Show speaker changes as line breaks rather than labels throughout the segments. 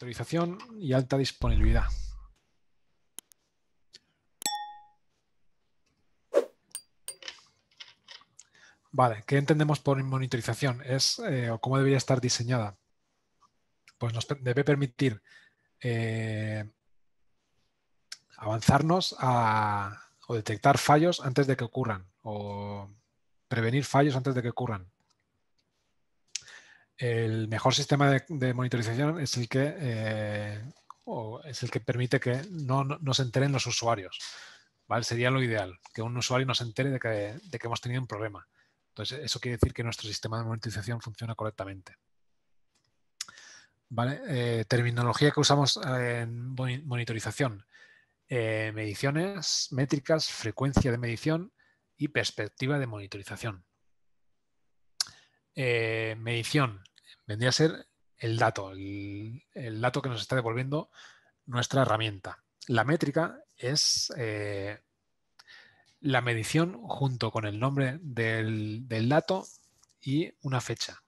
monitorización y alta disponibilidad. Vale, ¿qué entendemos por monitorización? Es eh, cómo debería estar diseñada. Pues nos debe permitir eh, avanzarnos a, o detectar fallos antes de que ocurran o prevenir fallos antes de que ocurran el mejor sistema de, monitorización es el que eh, es el que permite que no, se enteren los usuarios. Sería lo ideal, que un usuario no se entere de que, hemos tenido un problema. Entonces, eso quiere decir que nuestro sistema de monitorización funciona correctamente. Eh, terminología que usamos eh, en monitorización. mediciones, métricas, frecuencia de medición y perspectiva de monitorización. medición vendría a ser el dato, el, dato que nos está devolviendo nuestra herramienta. La métrica es eh, la medición junto con el nombre del, dato y una fecha.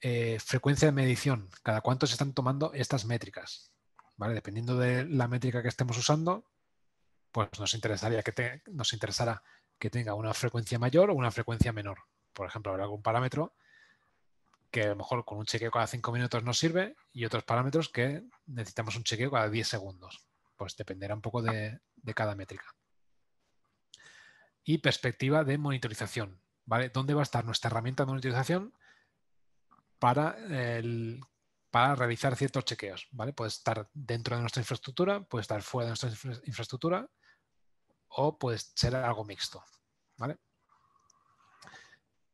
Eh, frecuencia de medición, cada cuánto se están tomando estas métricas. ¿Vale? Dependiendo de la métrica que estemos usando, pues nos interesaría que nos interesará que tenga una frecuencia mayor o una frecuencia menor. Por ejemplo, habrá algún parámetro que a lo mejor con un chequeo cada cinco minutos nos sirve y otros parámetros que necesitamos un chequeo cada 10 segundos. Pues dependerá un poco de, cada métrica. Y perspectiva de monitorización. ¿vale? ¿Dónde va a estar nuestra herramienta de monitorización para, para realizar ciertos chequeos? ¿vale? Puede estar dentro de nuestra infraestructura, puede estar fuera de nuestra infraestructura o puede ser algo mixto. ¿vale?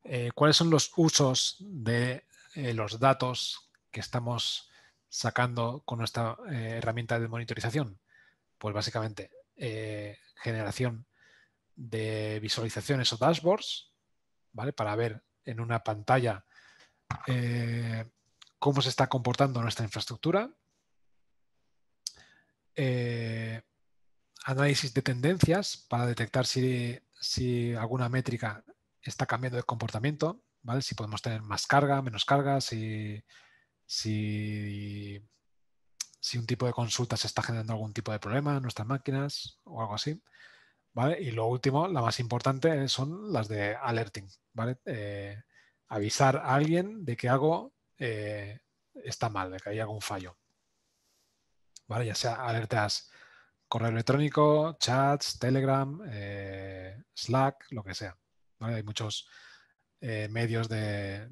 Eh, cuáles son los usos de eh, los datos que estamos sacando con nuestra eh, herramienta de monitorización. Pues básicamente generación de visualizaciones o dashboards, ¿vale? Para ver en una pantalla cómo se está comportando nuestra infraestructura. análisis de tendencias para detectar si, si alguna métrica está cambiando de comportamiento, ¿vale? Si podemos tener más carga, menos carga, si, si, un tipo de consulta se está generando algún tipo de problema en nuestras máquinas o algo así. ¿Vale? Y lo último, la más importante, eh, son las de alerting, ¿vale? Eh, avisar a alguien de que algo eh, está mal, de que hay algún fallo. ¿Vale? Ya sea alertas correo electrónico, chats, Telegram, Slack, lo que sea. Hay muchos eh, medios de,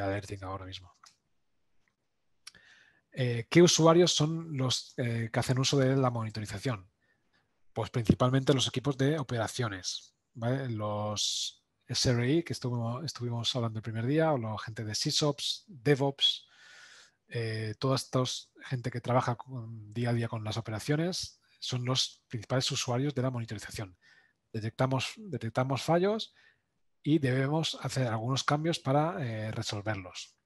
alerting ahora mismo. Eh, ¿Qué usuarios son los eh, que hacen uso de la monitorización? Pues principalmente los equipos de operaciones, los SRI que estuvimos, hablando el primer día, o la gente de SysOps, DevOps, toda esta gente que trabaja día a día con las operaciones, son los principales usuarios de la monitorización. Detectamos, detectamos fallos y debemos hacer algunos cambios para eh, resolverlos.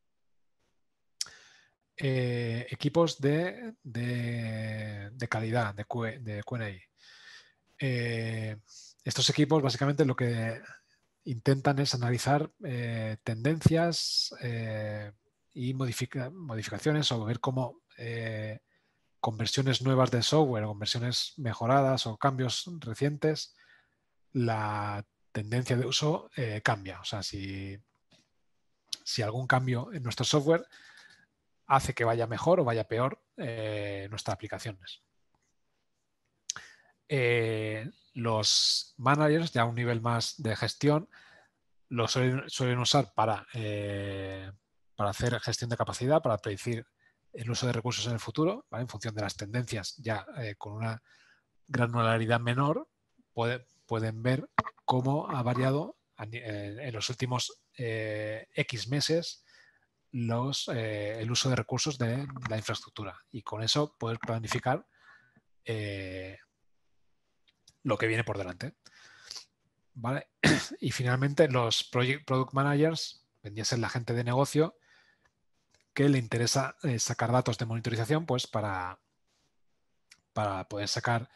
Eh, equipos de, calidad, de, QA. de QNI. Eh, estos equipos básicamente lo que intentan es analizar tendencias y modificaciones o ver cómo conversiones nuevas de software, con conversiones mejoradas o cambios recientes la tendencia de uso eh, cambia. O sea, si, si, algún cambio en nuestro software hace que vaya mejor o vaya peor eh, nuestras aplicaciones. Eh, los managers, ya a un nivel más de gestión, lo suelen, usar para, para hacer gestión de capacidad, para predecir el uso de recursos en el futuro, en función de las tendencias, ya con una granularidad menor, puede, pueden ver cómo ha variado eh, en los últimos eh, X meses eh, el uso de recursos de la infraestructura y con eso poder planificar lo que viene por delante. ¿Vale? Y finalmente los product managers vendría a ser la gente de negocio que le interesa sacar datos de monitorización pues para, para poder sacar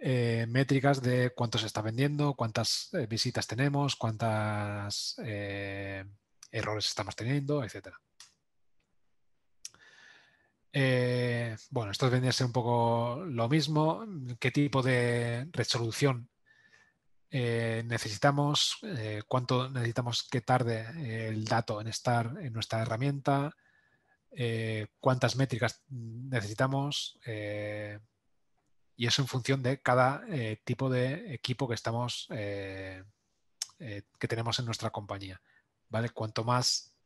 eh, métricas de cuánto se está vendiendo, cuántas eh, visitas tenemos, cuántos eh, errores estamos teniendo, etc. bueno, esto vendría a ser un poco lo mismo. ¿Qué tipo de resolución necesitamos? ¿Cuánto necesitamos que tarde el dato en estar en nuestra herramienta? cuántas métricas necesitamos, y eso en función de cada eh, tipo de equipo que estamos eh, eh, que tenemos en nuestra compañía. ¿vale? Cuanto más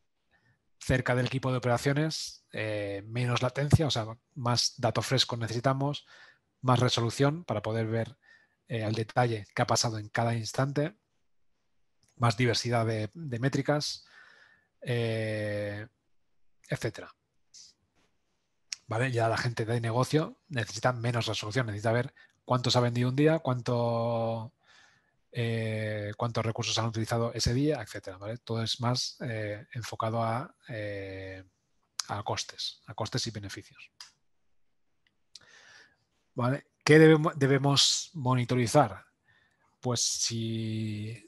cerca del equipo de operaciones, menos latencia, o sea, más dato fresco necesitamos, más resolución para poder ver al detalle qué ha pasado en cada instante, más diversidad de, de métricas, etcétera. Ya la gente de negocio necesita menos resolución, necesita ver cuánto ha vendido un día, cuánto, eh, cuántos recursos han utilizado ese día, etcétera. Todo es más eh, enfocado eh, a, costes, a costes y beneficios. ¿Qué debemos, monitorizar? Pues si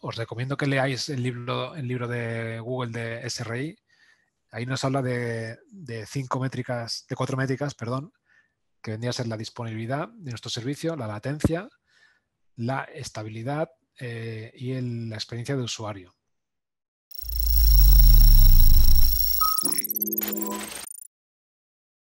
os recomiendo que leáis el libro, el libro de Google de SRI, Ahí nos habla de, cinco métricas, de cuatro métricas, perdón, que vendría a ser la disponibilidad de nuestro servicio, la latencia, la estabilidad eh, y la experiencia de usuario.